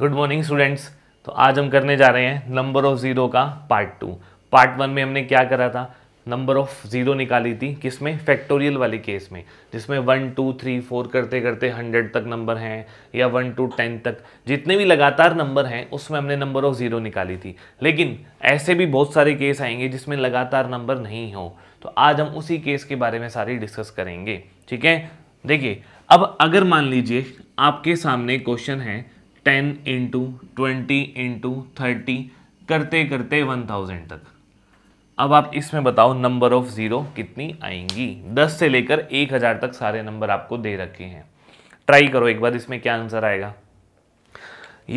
good morning students तो आज हम करने जा रहे हैं नंबर ऑफ ज़ीरो का पार्ट टू पार्ट वन में हमने क्या करा था नंबर ऑफ ज़ीरो निकाली थी किसमें फैक्टोरियल वाले केस में जिसमें वन टू थ्री फोर करते करते हंड्रेड तक नंबर हैं या वन टू टेन तक जितने भी लगातार नंबर हैं उसमें हमने नंबर ऑफ ज़ीरो निकाली थी लेकिन ऐसे भी बहुत सारे केस आएंगे जिसमें लगातार नंबर नहीं हो तो आज हम उसी केस के बारे में सारी डिस्कस करेंगे ठीक है देखिए अब अगर मान लीजिए आपके सामने क्वेश्चन है ten into twenty into thirty करते करते वन थाउजेंड तक अब आप इसमें बताओ नंबर ऑफ ज़ीरो कितनी आएंगी दस से लेकर एक हज़ार तक सारे नंबर आपको दे रखे हैं ट्राई करो एक बार इसमें क्या आंसर आएगा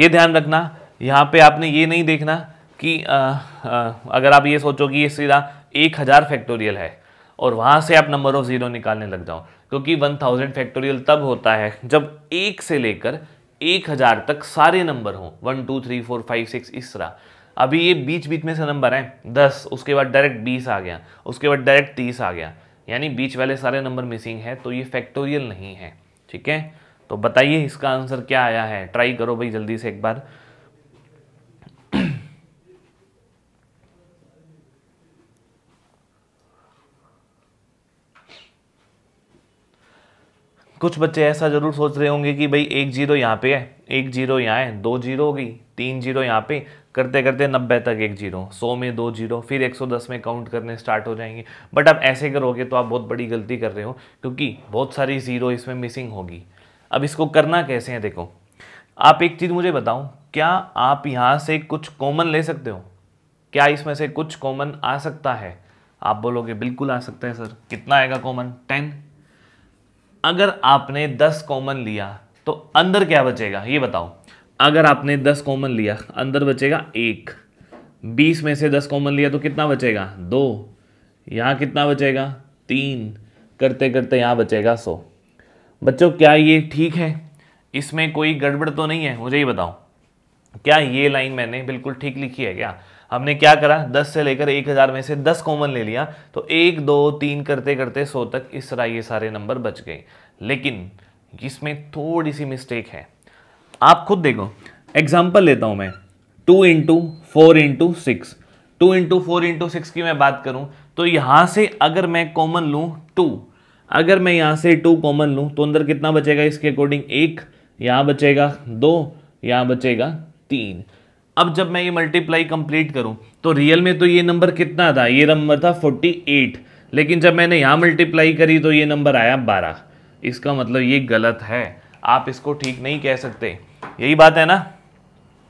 ये ध्यान रखना यहाँ पे आपने ये नहीं देखना कि आ, आ, अगर आप ये सोचो कि ये सीधा एक हज़ार फैक्टोरियल है और वहाँ से आप नंबर ऑफ ज़ीरो निकालने लग जाओ क्योंकि वन थाउजेंड फैक्टोरियल तब होता है जब एक से लेकर एक हज़ार तक सारे नंबर हों one two three four five six इस तरह अभी ये बीच बीच में से नंबर हैं दस उसके बाद डायरेक्ट बीस आ गया उसके बाद डायरेक्ट तीस आ गया यानी बीच वाले सारे नंबर मिसिंग है तो ये फैक्टोरियल नहीं है ठीक है तो बताइए इसका आंसर क्या आया है ट्राई करो भाई जल्दी से एक बार कुछ बच्चे ऐसा ज़रूर सोच रहे होंगे कि भाई एक जीरो यहाँ पे है एक जीरो यहाँ है दो जीरो होगी तीन जीरो यहाँ पे करते करते नब्बे तक एक जीरो सौ में दो जीरो फिर एक सौ दस में काउंट करने स्टार्ट हो जाएंगे बट आप ऐसे करोगे तो आप बहुत बड़ी गलती कर रहे हो क्योंकि बहुत सारी ज़ीरो इसमें मिसिंग होगी अब इसको करना कैसे है देखो आप एक चीज़ मुझे बताओ क्या आप यहाँ से कुछ कॉमन ले सकते हो क्या इसमें से कुछ कॉमन आ सकता है आप बोलोगे बिल्कुल आ सकता है सर कितना आएगा कॉमन टेन अगर आपने दस कॉमन लिया तो अंदर क्या बचेगा ये बताओ अगर आपने दस कॉमन लिया अंदर बचेगा एक बीस में से दस कॉमन लिया तो कितना बचेगा दो यहाँ कितना बचेगा तीन करते करते यहाँ बचेगा सौ बच्चों क्या ये ठीक है इसमें कोई गड़बड़ तो नहीं है मुझे ये बताओ क्या ये लाइन मैंने बिल्कुल ठीक लिखी है क्या हमने क्या करा दस से लेकर एक हज़ार में से दस कॉमन ले लिया तो एक दो तीन करते करते सौ तक इस तरह ये सारे नंबर बच गए लेकिन इसमें थोड़ी सी मिस्टेक है आप खुद देखो एग्जाम्पल लेता हूँ मैं two into four into six two into four into six की मैं बात करूँ तो यहाँ से अगर मैं कॉमन लूँ टू अगर मैं यहाँ से टू कॉमन लूँ तो अंदर कितना बचेगा इसके अकॉर्डिंग एक यहां बचेगा दो यहां बचेगा तीन अब जब मैं ये मल्टीप्लाई कंप्लीट करूं तो रियल में तो ये नंबर कितना था ये नंबर था 48 लेकिन जब मैंने यहाँ मल्टीप्लाई करी तो ये नंबर आया 12 इसका मतलब ये गलत है आप इसको ठीक नहीं कह सकते यही बात है ना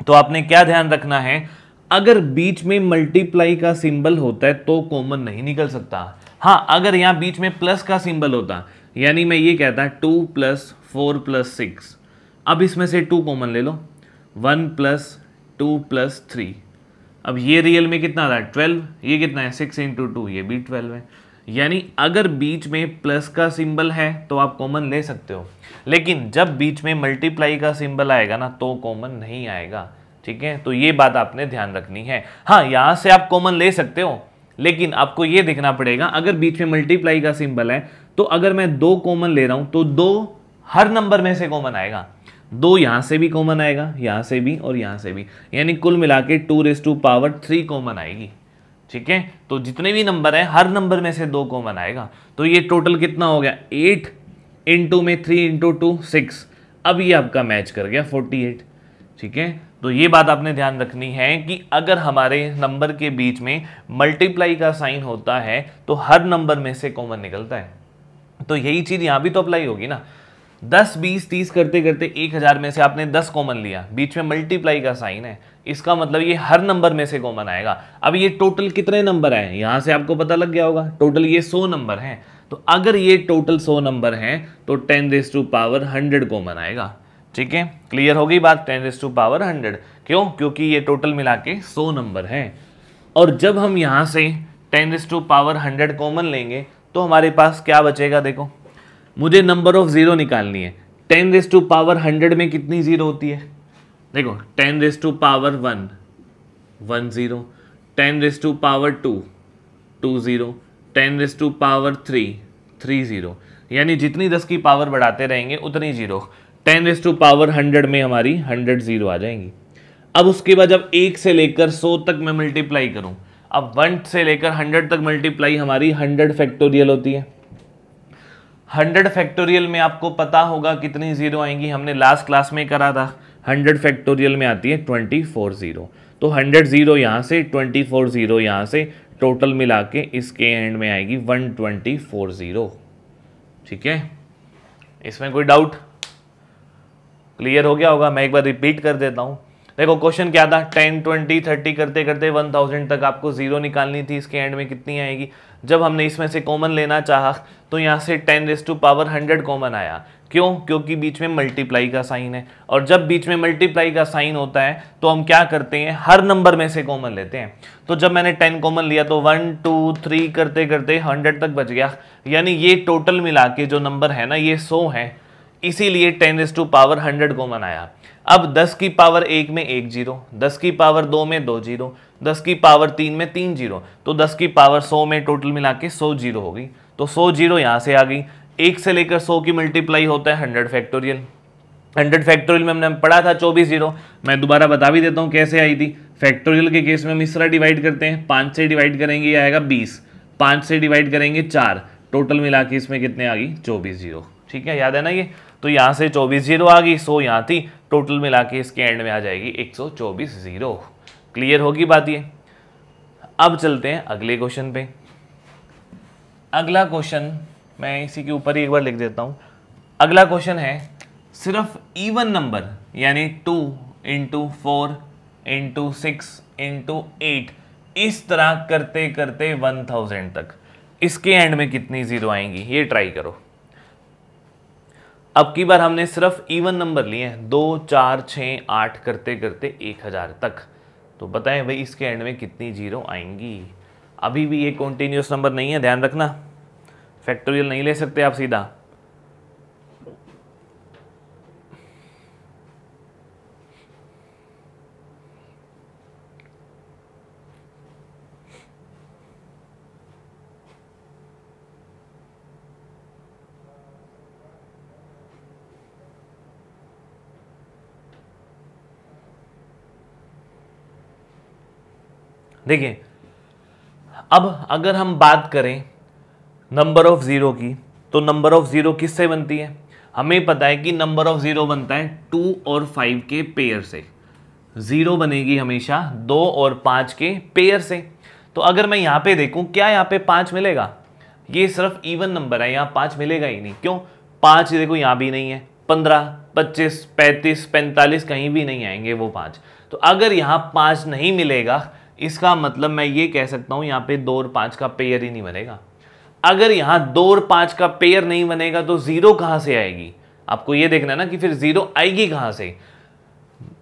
तो आपने क्या ध्यान रखना है अगर बीच में मल्टीप्लाई का सिंबल होता है तो कॉमन नहीं निकल सकता हाँ अगर यहाँ बीच में प्लस का सिंबल होता यानी मैं ये कहता two plus four plus six अब इसमें से टू कॉमन ले लो one plus two plus three अब ये रियल में कितना आ रहा है ट्वेल्व ये कितना है सिक्स इंटू टू ये भी ट्वेल्व है यानी अगर बीच में प्लस का सिंबल है तो आप कॉमन ले सकते हो लेकिन जब बीच में मल्टीप्लाई का सिंबल आएगा ना तो कॉमन नहीं आएगा ठीक है तो ये बात आपने ध्यान रखनी है हाँ यहाँ से आप कॉमन ले सकते हो लेकिन आपको ये देखना पड़ेगा अगर बीच में मल्टीप्लाई का सिंबल है तो अगर मैं दो कॉमन ले रहा हूँ तो दो हर नंबर में से कॉमन आएगा दो यहाँ से भी कॉमन आएगा यहाँ से भी और यहाँ से भी यानी कुल मिला के two raise to power three common आएगी ठीक है तो जितने भी नंबर है हर नंबर में से दो कॉमन आएगा तो ये टोटल कितना हो गया एट इंटू में थ्री इंटू टू सिक्स अब ये आपका मैच कर गया फोर्टी एट ठीक है तो ये बात आपने ध्यान रखनी है कि अगर हमारे नंबर के बीच में मल्टीप्लाई का साइन होता है तो हर नंबर में से कॉमन निकलता है तो यही चीज़ यहाँ भी तो अप्लाई होगी ना दस बीस तीस करते करते एक हजार में से आपने दस कॉमन लिया बीच में मल्टीप्लाई का साइन है इसका मतलब ये हर नंबर में से कॉमन आएगा अब ये टोटल कितने नंबर आए यहां से आपको पता लग गया होगा टोटल ये सौ नंबर हैं तो अगर ये टोटल सौ नंबर हैं तो ten raise to power hundred common आएगा ठीक है क्लियर हो गई बात ten raise to power hundred क्यों क्योंकि ये टोटल मिला के सौ नंबर है और जब हम यहाँ से ten raise to power hundred common लेंगे तो हमारे पास क्या बचेगा देखो मुझे नंबर ऑफ ज़ीरो निकालनी है ten raise to power hundred में कितनी ज़ीरो होती है देखो ten raise to power one one zero ten raise to power two two zero ten raise to power three three zero यानी जितनी दस की पावर बढ़ाते रहेंगे उतनी zero ten raise to power hundred में हमारी हंड्रेड ज़ीरो आ जाएंगी अब उसके बाद जब एक से लेकर सौ तक मैं मल्टीप्लाई करूँ अब वन से लेकर हंड्रेड तक मल्टीप्लाई हमारी हंड्रेड फैक्टोरियल होती है हंड्रेड फैक्टोरियल में आपको पता होगा कितनी जीरो आएंगी हमने लास्ट क्लास में करा था हंड्रेड फैक्टोरियल में आती है ट्वेंटी फोर जीरो तो हंड्रेड जीरो यहाँ से ट्वेंटी फोर जीरो यहाँ से टोटल मिला के इसके एंड में आएगी वन ट्वेंटी फोर जीरो ठीक है इसमें कोई डाउट क्लियर हो गया होगा मैं एक बार रिपीट कर देता हूँ देखो क्वेश्चन क्या था टेन ट्वेंटी थर्टी करते करते वन थाउजेंड तक आपको जीरो निकालनी थी इसके एंड में कितनी आएगी जब हमने इसमें से कॉमन लेना चाहा तो यहाँ से ten raise to power hundred common आया क्यों क्योंकि बीच में मल्टीप्लाई का साइन है और जब बीच में मल्टीप्लाई का साइन होता है तो हम क्या करते हैं हर नंबर में से कॉमन लेते हैं तो जब मैंने टेन कॉमन लिया तो वन टू थ्री करते करते हंड्रेड तक बच गया यानी ये टोटल मिला के जो नंबर है ना ये सौ है इसीलिए ten raise to power hundred common आया अब 10 की पावर एक में एक जीरो 10 की पावर दो में दो जीरो 10 की पावर तीन में तीन जीरो तो 10 की पावर 100 में टोटल मिला के सौ जीरो होगी तो 100 जीरो यहाँ से आ गई एक से लेकर 100 की मल्टीप्लाई होता है 100 फैक्टोरियल 100 फैक्टोरियल में हमने पढ़ा था 24 जीरो मैं दोबारा बता भी देता हूँ कैसे आई थी फैक्टोरियल के केस में हम इस तरह डिवाइड करते हैं पाँच से डिवाइड करेंगे ये आएगा बीस पाँच से डिवाइड करेंगे चार टोटल मिला के इसमें कितने आ गई चौबीस जीरो ठीक है याद है ना ये तो यहाँ से चौबीस जीरो आ गई सो यहाँ थी टोटल मिला के इसके एंड में आ जाएगी एक सौ चौबीस जीरो क्लियर होगी बात ये अब चलते हैं अगले क्वेश्चन पे अगला क्वेश्चन मैं इसी के ऊपर ही एक बार लिख देता हूँ अगला क्वेश्चन है सिर्फ इवन नंबर यानी two into four into six into eight इस तरह करते करते वन थाउजेंड तक इसके एंड में कितनी ज़ीरो आएंगी ये ट्राई करो अब की बार हमने सिर्फ इवन नंबर लिए हैं दो चार छः आठ करते करते एक हज़ार तक तो बताएं भाई इसके एंड में कितनी जीरो आएंगी अभी भी ये कॉन्टीन्यूस नंबर नहीं है ध्यान रखना फैक्टोरियल नहीं ले सकते आप सीधा देखिए अब अगर हम बात करें नंबर ऑफ ज़ीरो की तो नंबर ऑफ ज़ीरो किससे बनती है हमें पता है कि नंबर ऑफ ज़ीरो बनता है टू और फाइव के पेयर से ज़ीरो बनेगी हमेशा दो और पांच के पेयर से तो अगर मैं यहाँ पे देखूँ क्या यहाँ पे पांच मिलेगा ये सिर्फ इवन नंबर है यहाँ पांच मिलेगा ही नहीं क्यों पांच देखो यहाँ भी नहीं है पंद्रह पच्चीस पैंतीस पैंतालीस कहीं भी नहीं आएंगे वो पांच तो अगर यहाँ पांच नहीं मिलेगा इसका मतलब मैं ये कह सकता हूँ यहाँ पे दो और पाँच का पेयर ही नहीं बनेगा अगर यहाँ दो और पाँच का पेयर नहीं बनेगा तो ज़ीरो कहाँ से आएगी आपको ये देखना ना कि फिर ज़ीरो आएगी कहाँ से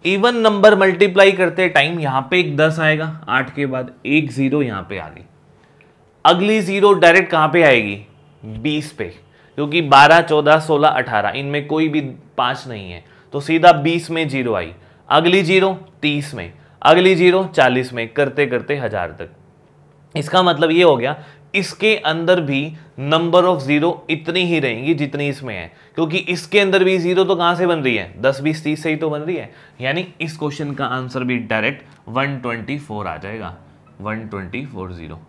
इवन नंबर मल्टीप्लाई करते टाइम यहाँ पे एक दस आएगा आठ के बाद एक ज़ीरो यहाँ पे आ गई अगली ज़ीरो डायरेक्ट कहाँ पे आएगी बीस पे क्योंकि बारह चौदह सोलह अठारह इनमें कोई भी पाँच नहीं है तो सीधा बीस में जीरो आई अगली जीरो तीस में अगली जीरो चालीस में करते करते हजार तक इसका मतलब ये हो गया इसके अंदर भी नंबर ऑफ जीरो इतनी ही रहेंगी जितनी इसमें है क्योंकि इसके अंदर भी जीरो तो कहां से बन रही है दस बीस तीस से ही तो बन रही है यानी इस क्वेश्चन का आंसर भी डायरेक्ट 124 आ जाएगा 124 जीरो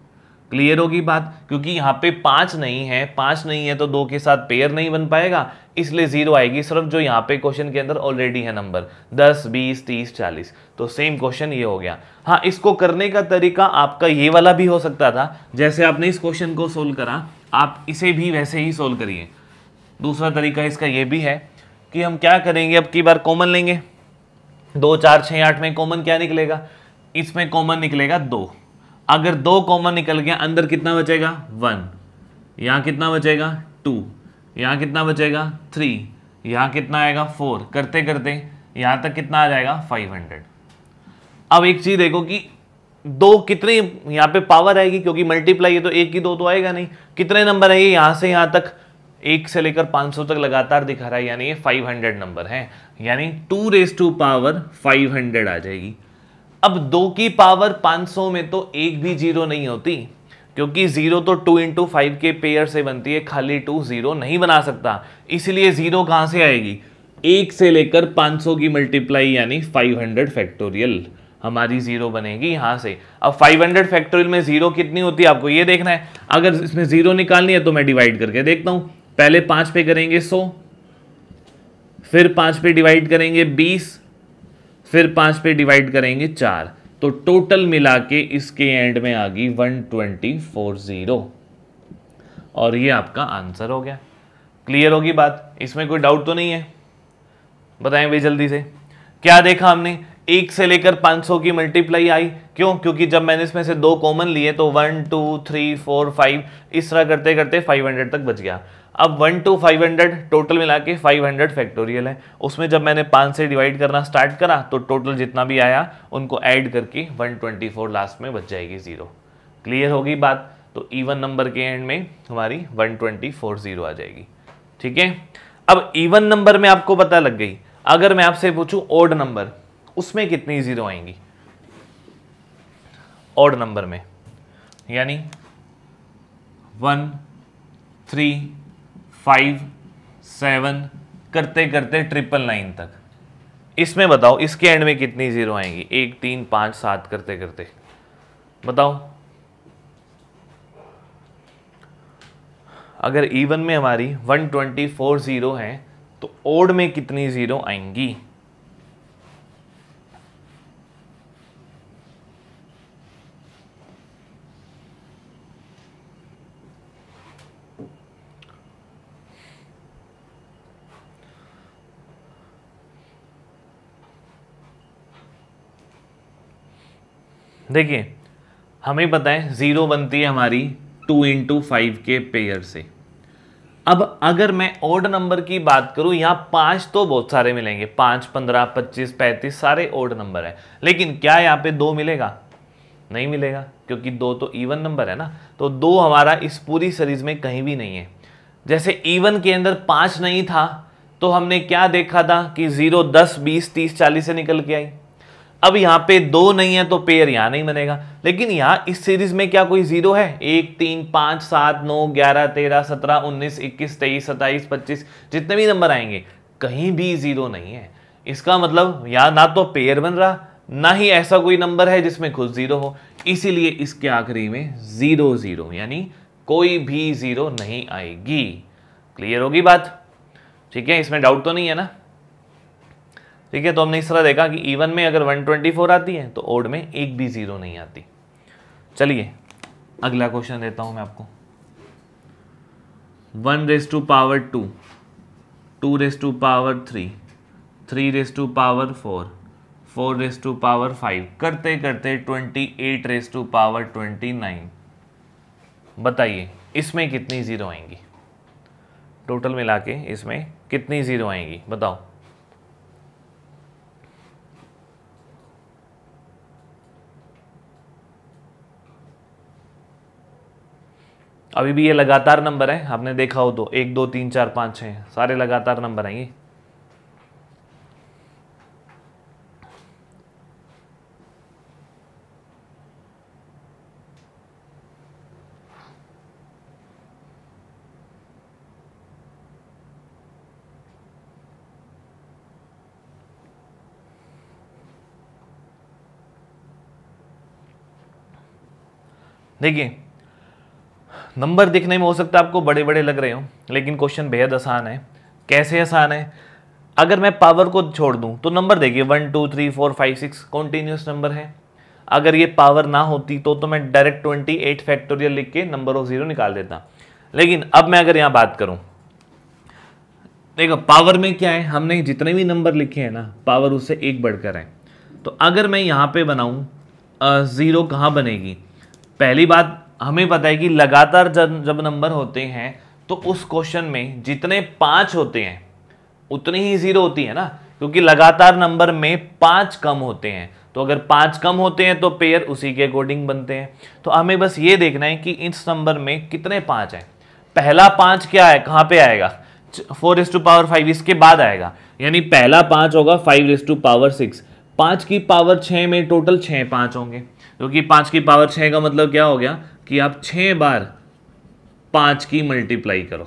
क्लियर होगी बात क्योंकि यहाँ पे पांच नहीं है पांच नहीं है तो दो के साथ पेयर नहीं बन पाएगा इसलिए जीरो आएगी सिर्फ जो यहाँ पे क्वेश्चन के अंदर ऑलरेडी है नंबर दस बीस तीस चालीस तो सेम क्वेश्चन ये हो गया हाँ इसको करने का तरीका आपका ये वाला भी हो सकता था जैसे आपने इस क्वेश्चन को सोल्व करा आप इसे भी वैसे ही सोल्व करिए दूसरा तरीका इसका ये भी है कि हम क्या करेंगे अब की बार कॉमन लेंगे दो चार छः आठ में कॉमन क्या निकलेगा इसमें कॉमन निकलेगा दो अगर दो कॉमन निकल गया अंदर कितना बचेगा वन यहाँ कितना बचेगा टू यहाँ कितना बचेगा थ्री यहाँ कितना आएगा फोर करते करते यहाँ तक कितना आ जाएगा फाइव हंड्रेड अब एक चीज़ देखो कि दो कितने यहाँ पे पावर आएगी क्योंकि मल्टीप्लाई है तो एक ही दो तो आएगा नहीं कितने नंबर है ये यहाँ से यहाँ तक एक से लेकर 500 तक लगातार दिखा रहा है यानी ये 500 नंबर है यानी टू रेस टू पावर 500 आ जाएगी अब दो की पावर 500 में तो एक भी जीरो नहीं होती क्योंकि जीरो तो टू इंटू फाइव के पेयर से बनती है खाली टू जीरो नहीं बना सकता इसलिए जीरो कहाँ से आएगी एक से लेकर 500 की मल्टीप्लाई यानी 500 फैक्टोरियल हमारी जीरो बनेगी यहां से अब 500 फैक्टोरियल में जीरो कितनी होती है आपको ये देखना है अगर इसमें जीरो निकालनी है तो मैं डिवाइड करके देखता हूं पहले पांच पे करेंगे सौ फिर पांच पे डिवाइड करेंगे बीस फिर पांच पे डिवाइड करेंगे चार तो टोटल मिला के इसके एंड में आ गई वन ट्वेंटी फोर ज़ीरो और ये आपका आंसर हो गया क्लियर होगी बात इसमें कोई डाउट तो नहीं है बताएं भाई जल्दी से क्या देखा हमने एक से लेकर 500 की मल्टीप्लाई आई क्यों क्योंकि जब मैंने इसमें से दो कॉमन लिए तो one two three four five इस तरह करते करते 500 तक बच गया अब one two five hundred total मिला के फाइव हंड्रेड फैक्टोरियल है उसमें जब मैंने पाँच से डिवाइड करना स्टार्ट करा तो टोटल जितना भी आया उनको ऐड करके वन ट्वेंटी फोर लास्ट में बच जाएगी ज़ीरो क्लियर होगी बात तो ईवन नंबर के एंड में हमारी वन ट्वेंटी फोर ज़ीरो आ जाएगी ठीक है अब ईवन नंबर में आपको पता लग गई अगर मैं आपसे पूछूं ओड नंबर उसमें कितनी ज़ीरो आएंगी ओड नंबर में यानी वन थ्री फाइव सेवन करते करते ट्रिपल नाइन तक इसमें बताओ इसके एंड में कितनी ज़ीरो आएंगी एक तीन पाँच सात करते करते बताओ अगर इवन में हमारी 124 ज़ीरो हैं तो ओड में कितनी ज़ीरो आएंगी देखिए हमें पता है ज़ीरो बनती है हमारी टू इंटू फाइव के पेयर से अब अगर मैं ओड नंबर की बात करूं यहाँ पांच तो बहुत सारे मिलेंगे पाँच पंद्रह पच्चीस पैंतीस सारे ओड नंबर है लेकिन क्या यहाँ पे दो मिलेगा नहीं मिलेगा क्योंकि दो तो इवन नंबर है ना तो दो हमारा इस पूरी सीरीज में कहीं भी नहीं है जैसे इवन के अंदर पाँच नहीं था तो हमने क्या देखा था कि जीरो दस बीस तीस चालीस से निकल के आई अब यहाँ पे दो नहीं है तो पेयर यहाँ नहीं बनेगा लेकिन यहाँ इस सीरीज में क्या कोई जीरो है एक तीन पाँच सात नौ ग्यारह तेरह सत्रह उन्नीस इक्कीस तेईस सत्ताईस पच्चीस जितने भी नंबर आएंगे कहीं भी जीरो नहीं है इसका मतलब या ना तो पेयर बन रहा ना ही ऐसा कोई नंबर है जिसमें खुद जीरो हो इसीलिए इसके आखिरी में जीरो जीरो यानी कोई भी जीरो नहीं आएगी क्लियर होगी बात ठीक है इसमें डाउट तो नहीं है ना ठीक है तो हमने इस तरह देखा कि ईवन में अगर 124 आती है तो ओड में एक भी ज़ीरो नहीं आती चलिए अगला क्वेश्चन देता हूँ मैं आपको one raise to power two two raise to power three three raise to power four four raise to power five करते करते twenty eight raise to power twenty nine बताइए इसमें कितनी ज़ीरो आएंगी टोटल मिला के इसमें कितनी ज़ीरो आएंगी बताओ अभी भी ये लगातार नंबर है आपने देखा हो तो एक दो तीन चार पाँच छः सारे लगातार नंबर हैं ये देखिए नंबर दिखने में हो सकता है आपको बड़े बड़े लग रहे हो लेकिन क्वेश्चन बेहद आसान है कैसे आसान है अगर मैं पावर को छोड़ दूँ तो नंबर देखिए one two three four five six continuous number है अगर ये पावर ना होती तो तो मैं डायरेक्ट ट्वेंटी एट फैक्टोरियल लिख के नंबर ऑफ ज़ीरो निकाल देता लेकिन अब मैं अगर यहाँ बात करूँ देखो पावर में क्या है हमने जितने भी नंबर लिखे हैं ना पावर उससे एक बढ़कर है तो अगर मैं यहाँ पर बनाऊँ ज़ीरो कहाँ बनेगी पहली बात हमें पता है कि लगातार जब जब नंबर होते हैं तो उस क्वेश्चन में जितने पाँच होते हैं उतनी ही ज़ीरो होती है ना क्योंकि लगातार नंबर में पाँच कम होते हैं तो अगर पाँच कम होते हैं तो पेयर उसी के अकॉर्डिंग बनते हैं तो हमें बस ये देखना है कि इस नंबर में कितने पाँच हैं पहला पाँच क्या है कहाँ पे आएगा four is two power five इसके बाद आएगा यानी पहला पाँच होगा five is two power six पाँच की पावर छः में टोटल छः पाँच होंगे क्योंकि तो पाँच की पावर छः का मतलब क्या हो गया कि आप छः बार पाँच की मल्टीप्लाई करो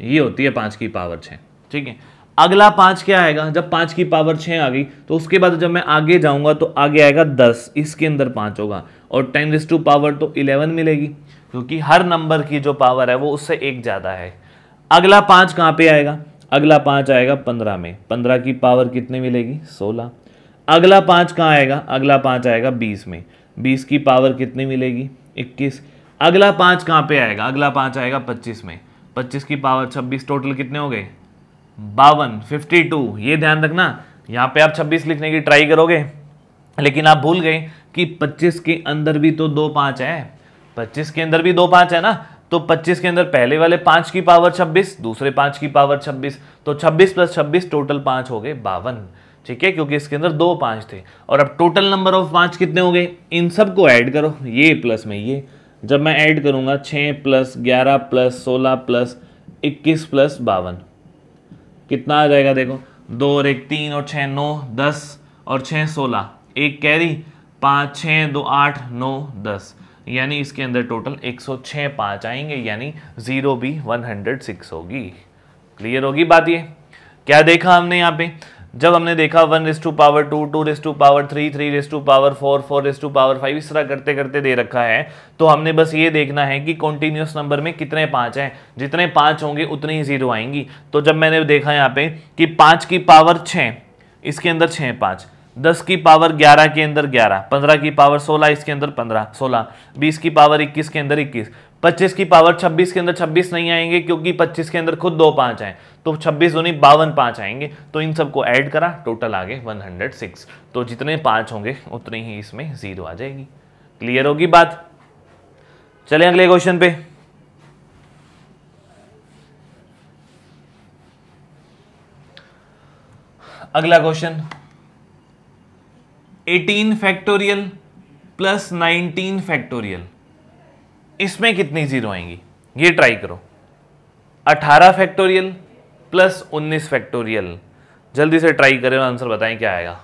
ये होती है पाँच की पावर छः ठीक है अगला पाँच क्या आएगा जब पाँच की पावर छः आ गई तो उसके बाद जब मैं आगे जाऊंगा तो आगे आएगा दस इसके अंदर पाँच होगा और टेन रिस टू पावर तो इलेवन मिलेगी क्योंकि हर नंबर की जो पावर है वो उससे एक ज़्यादा है अगला पाँच कहाँ पे आएगा अगला पाँच आएगा पंद्रह में पंद्रह की पावर कितनी मिलेगी सोलह अगला पाँच कहाँ आएगा अगला पाँच आएगा बीस में बीस की पावर कितनी मिलेगी इक्कीस अगला पाँच कहाँ पे आएगा अगला पाँच आएगा पच्चीस में पच्चीस की पावर छब्बीस टोटल कितने हो गए बावन फिफ्टी टू ये ध्यान रखना यहाँ पे आप छब्बीस लिखने की ट्राई करोगे लेकिन आप भूल गए कि पच्चीस के अंदर भी तो दो पाँच है पच्चीस के अंदर भी दो पाँच है ना तो 25 के अंदर पहले वाले पाँच की पावर 26 दूसरे पाँच की पावर 26 तो 26 प्लस 26 टोटल पाँच हो गए बावन ठीक है क्योंकि इसके अंदर दो पांच थे और अब टोटल नंबर ऑफ पांच कितने हो गए इन सब को ऐड करो ये प्लस में ये जब मैं ऐड करूंगा छः प्लस ग्यारह प्लस सोलह प्लस इक्कीस प्लस बावन कितना आ जाएगा देखो दो और एक तीन और छ नौ दस और छ सोलह एक कैरी पाँच छः दो आठ नौ दस यानी इसके अंदर टोटल एक सौ छह पाँच आएंगे यानी ज़ीरो भी वन हंड्रेड सिक्स होगी क्लियर होगी बात ये क्या देखा हमने यहाँ पे जब हमने देखा one raise to power two two raise to power three three raise to power four four raise to power five इस तरह करते करते दे रखा है तो हमने बस ये देखना है कि कॉन्टिन्यूस नंबर में कितने पाँच हैं जितने पाँच होंगे उतनी ही जीरो आएंगी तो जब मैंने देखा यहाँ पे कि पाँच की पावर छः इसके अंदर छः पाँच दस की पावर ग्यारह के अंदर ग्यारह पंद्रह की पावर सोलह इसके अंदर पंद्रह सोलह बीस की पावर इक्कीस के अंदर इक्कीस पच्चीस की पावर छब्बीस के अंदर छब्बीस नहीं आएंगे क्योंकि पच्चीस के अंदर खुद दो पांच आए तो छब्बीस धोनी बावन पांच आएंगे तो इन सबको ऐड करा टोटल आगे सिक्स तो जितने पांच होंगे उतनी ही इसमें ज़ीरो आ जाएगी क्लियर होगी बात चले अगले क्वेश्चन पे अगला क्वेश्चन 18 फैक्टोरियल प्लस 19 फैक्टोरियल इसमें कितनी ज़ीरो आएंगी ये ट्राई करो 18 फैक्टोरियल प्लस 19 फैक्टोरियल जल्दी से ट्राई करें और आंसर बताएं क्या आएगा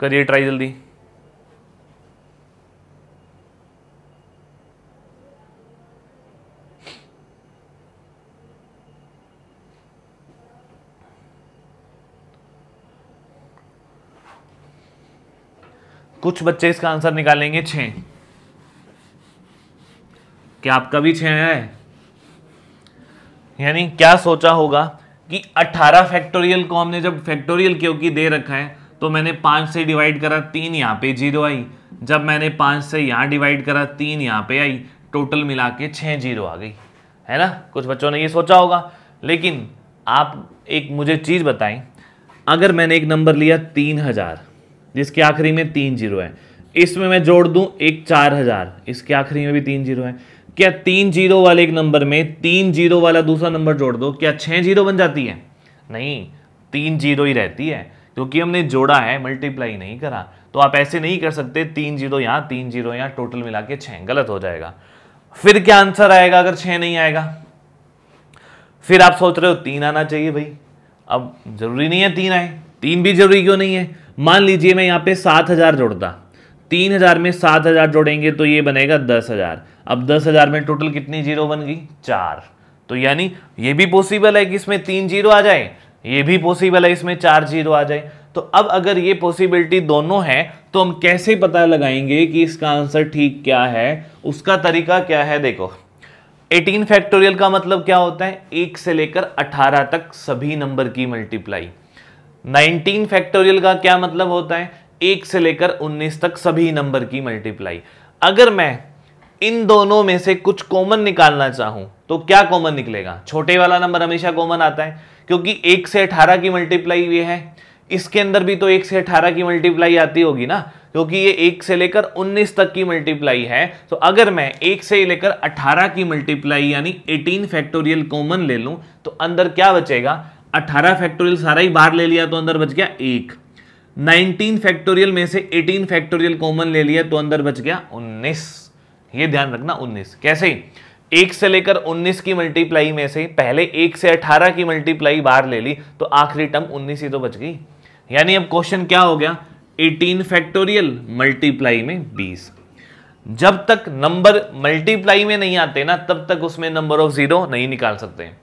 करिए ट्राई जल्दी कुछ बच्चे इसका आंसर निकालेंगे छः क्या आपका भी छह है यानी क्या सोचा होगा कि 18 फैक्टोरियल को हमने जब फैक्टोरियल क्योंकि दे रखा है तो मैंने पाँच से डिवाइड करा तीन यहाँ पे जीरो आई जब मैंने पाँच से यहाँ डिवाइड करा तीन यहाँ पे आई टोटल मिला के छः जीरो आ गई है ना कुछ बच्चों ने ये सोचा होगा लेकिन आप एक मुझे चीज़ बताएं अगर मैंने एक नंबर लिया तीन हज़ार जिसके आखिरी में तीन जीरो है इसमें मैं जोड़ दूं एक चार हजार इसके आखिरी में भी तीन जीरो है क्या तीन जीरो वाले एक नंबर में तीन जीरो वाला दूसरा नंबर जोड़ दो क्या छह जीरो बन जाती है नहीं तीन जीरो ही रहती है क्योंकि हमने जोड़ा है मल्टीप्लाई नहीं करा तो आप ऐसे नहीं कर सकते तीन जीरो यहां तीन जीरो यहां टोटल मिला के छह गलत हो जाएगा फिर क्या आंसर आएगा अगर छह नहीं आएगा फिर आप सोच रहे हो तीन आना चाहिए भाई अब जरूरी नहीं है तीन आए तीन भी जरूरी क्यों नहीं है मान लीजिए मैं यहाँ पे सात हज़ार जोड़ता तीन हज़ार में सात हज़ार जोड़ेंगे तो ये बनेगा दस हज़ार अब दस हज़ार में टोटल कितनी जीरो बन गई चार तो यानी ये भी पॉसिबल है कि इसमें तीन जीरो आ जाए ये भी पॉसिबल है इसमें चार जीरो आ जाए तो अब अगर ये पॉसिबिलिटी दोनों है तो हम कैसे पता लगाएंगे कि इसका आंसर ठीक क्या है उसका तरीका क्या है देखो 18 फैक्टोरियल का मतलब क्या होता है एक से लेकर 18 तक सभी नंबर की मल्टीप्लाई 19 फैक्टोरियल का क्या मतलब होता है एक से लेकर 19 तक सभी नंबर की मल्टीप्लाई अगर मैं इन दोनों में से कुछ कॉमन निकालना चाहूं तो क्या कॉमन निकलेगा छोटे वाला नंबर हमेशा कॉमन आता है क्योंकि एक से अठारह की मल्टीप्लाई ये है इसके अंदर भी तो एक से अठारह की मल्टीप्लाई आती होगी ना क्योंकि ये एक से लेकर उन्नीस तक की मल्टीप्लाई है तो अगर मैं एक से लेकर अठारह की मल्टीप्लाई यानी एटीन फैक्टोरियल कॉमन ले लूं तो अंदर क्या बचेगा 18 फैक्टोरियल सारा ही बाहर ले लिया तो अंदर बच गया एक 19 फैक्टोरियल में से 18 फैक्टोरियल कॉमन ले लिया तो अंदर बच गया 19 ये ध्यान रखना 19 कैसे एक से लेकर 19 की मल्टीप्लाई में से पहले एक से 18 की मल्टीप्लाई बाहर ले ली तो आखिरी टर्म 19 ही तो बच गई यानी अब क्वेश्चन क्या हो गया 18 फैक्टोरियल मल्टीप्लाई में 20 जब तक नंबर मल्टीप्लाई में नहीं आते ना तब तक उसमें नंबर ऑफ जीरो नहीं निकाल सकते हैं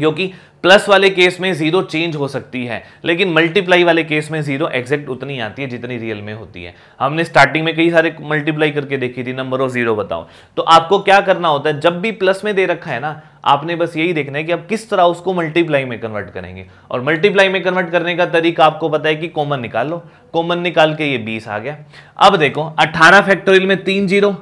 क्योंकि प्लस वाले केस में जीरो चेंज हो सकती है लेकिन मल्टीप्लाई वाले केस में जीरो एग्जैक्ट उतनी आती है जितनी रियल में होती है हमने स्टार्टिंग में कई सारे मल्टीप्लाई करके देखी थी नंबर ऑफ जीरो बताओ तो आपको क्या करना होता है जब भी प्लस में दे रखा है ना आपने बस यही देखना है कि आप किस तरह उसको मल्टीप्लाई में कन्वर्ट करेंगे और मल्टीप्लाई में कन्वर्ट करने का तरीका आपको पता है कि कॉमन निकालो कॉमन निकाल के ये बीस आ गया अब देखो अट्ठारह फैक्टोरियल में तीन जीरो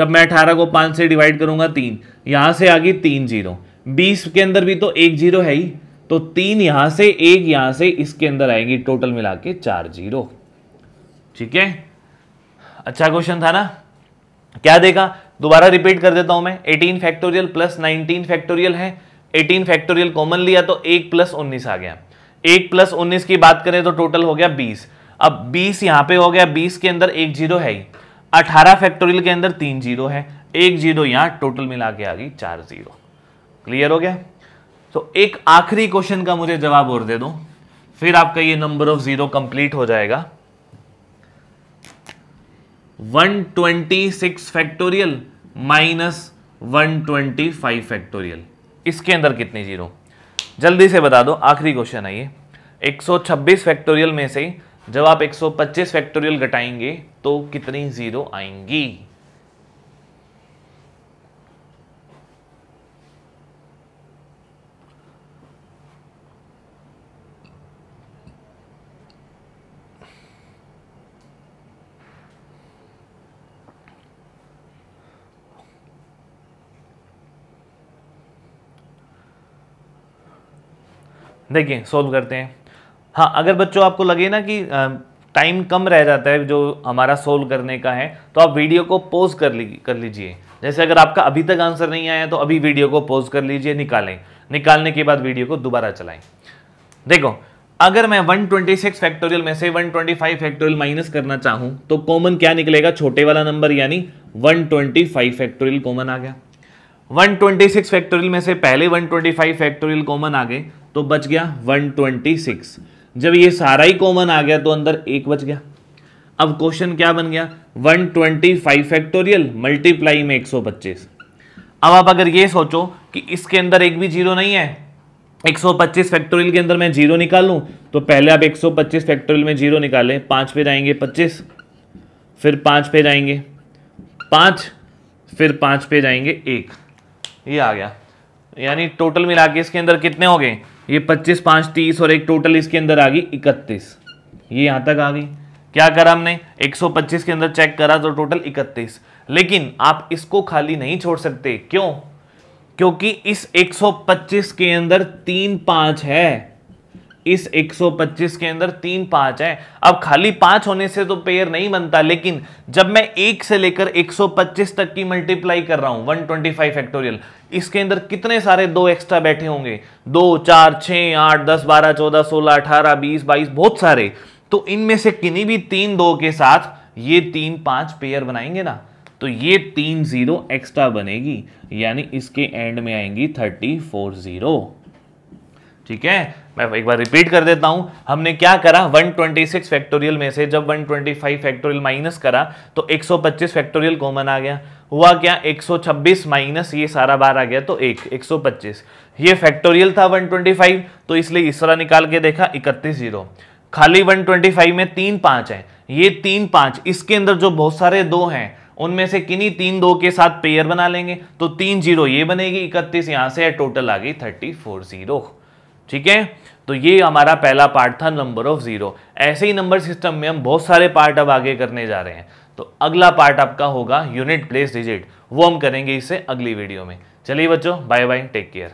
जब मैं अठारह को पांच से डिवाइड करूंगा तीन यहां से आ गई तीन जीरो बीस के अंदर भी तो एक जीरो है ही तो तीन यहां से एक यहां से इसके अंदर आएगी टोटल मिला के चार जीरो ठीक है अच्छा क्वेश्चन था ना क्या देखा दोबारा रिपीट कर देता हूं मैं 18 फैक्टोरियल प्लस 19 फैक्टोरियल है 18 फैक्टोरियल कॉमन लिया तो एक प्लस उन्नीस आ गया एक प्लस उन्नीस की बात करें तो टोटल हो गया बीस अब बीस यहां पे हो गया बीस के अंदर एक जीरो है ही अठारह फैक्टोरियल के अंदर तीन जीरो है एक जीरो यहां टोटल मिला के आ गई चार जीरो क्लियर हो गया तो एक आखिरी क्वेश्चन का मुझे जवाब और दे दो फिर आपका ये नंबर ऑफ जीरो कंप्लीट हो जाएगा 126 फैक्टोरियल माइनस 125 फैक्टोरियल इसके अंदर कितनी जीरो जल्दी से बता दो आखिरी क्वेश्चन है ये 126 फैक्टोरियल में से जब आप 125 फैक्टोरियल घटाएंगे तो कितनी जीरो आएंगी देखिए सोल्व करते हैं हाँ अगर बच्चों आपको लगे ना कि टाइम कम रह जाता है जो हमारा सोल्व करने का है तो आप वीडियो को पॉज कर ली कर लीजिए जैसे अगर आपका अभी तक आंसर नहीं आया तो अभी वीडियो को पॉज कर लीजिए निकालें निकालने के बाद वीडियो को दोबारा चलाएं देखो अगर मैं 126 फैक्टोरियल में से 125 फैक्टोरियल माइनस करना चाहूं तो कॉमन क्या निकलेगा छोटे वाला नंबर यानी 125 फैक्टोरियल कॉमन आ गया 126 फैक्टोरियल में से पहले 125 फैक्टोरियल कॉमन आ गए तो बच गया 126 जब ये सारा ही कॉमन आ गया तो अंदर एक बच गया अब क्वेश्चन क्या बन गया 125 फैक्टोरियल मल्टीप्लाई में 125 अब आप अगर ये सोचो कि इसके अंदर एक भी जीरो नहीं है 125 फैक्टोरियल के अंदर मैं जीरो निकालूं तो पहले आप 125 फैक्टोरियल में जीरो निकालें पांच पे जाएंगे 25 फिर पांच पे जाएंगे पांच फिर पांच पे जाएंगे एक ये आ गया यानी टोटल मिला के इसके अंदर कितने हो गए ये पच्चीस पाँच तीस और एक टोटल इसके अंदर आ गई इकतीस ये यहाँ तक आ गई क्या करा हमने 125 के अंदर चेक करा तो टोटल 31 लेकिन आप इसको खाली नहीं छोड़ सकते क्यों क्योंकि इस 125 के अंदर तीन पांच है इस 125 के अंदर तीन पांच है अब खाली पांच होने से तो पेयर नहीं बनता लेकिन जब मैं एक से लेकर 125 तक की मल्टीप्लाई कर रहा हूं 125 फैक्टोरियल इसके अंदर कितने सारे दो एक्स्ट्रा बैठे होंगे दो चार छ आठ दस बारह चौदह सोलह अठारह बीस बाईस बहुत सारे तो इनमें से किन्हीं भी तीन दो के साथ ये तीन पांच पेयर बनाएंगे ना तो ये तीन जीरो एक्स्ट्रा बनेगी यानी इसके एंड में आएंगी थर्टी फोर जीरो ठीक है मैं एक बार रिपीट कर देता हूं हमने क्या करा 126 फैक्टोरियल में से जब 125 फैक्टोरियल माइनस करा तो 125 फैक्टोरियल कॉमन आ गया हुआ क्या 126 माइनस ये सारा बार आ गया तो एक 125 ये फैक्टोरियल था 125 तो इसलिए इस तरह निकाल के देखा इकतीस जीरो खाली 125 में तीन पांच है ये तीन पांच इसके अंदर जो बहुत सारे दो हैं उनमें से किन्हीं तीन दो के साथ पेयर बना लेंगे तो तीन जीरो ये बनेगी इकतीस यहाँ से टोटल आ गई थर्टी फोर जीरो ठीक है तो ये हमारा पहला पार्ट था नंबर ऑफ ज़ीरो ऐसे ही नंबर सिस्टम में हम बहुत सारे पार्ट अब आगे करने जा रहे हैं तो अगला पार्ट आपका होगा यूनिट प्लेस डिजिट वो हम करेंगे इसे अगली वीडियो में चलिए बच्चों बाय बाय टेक केयर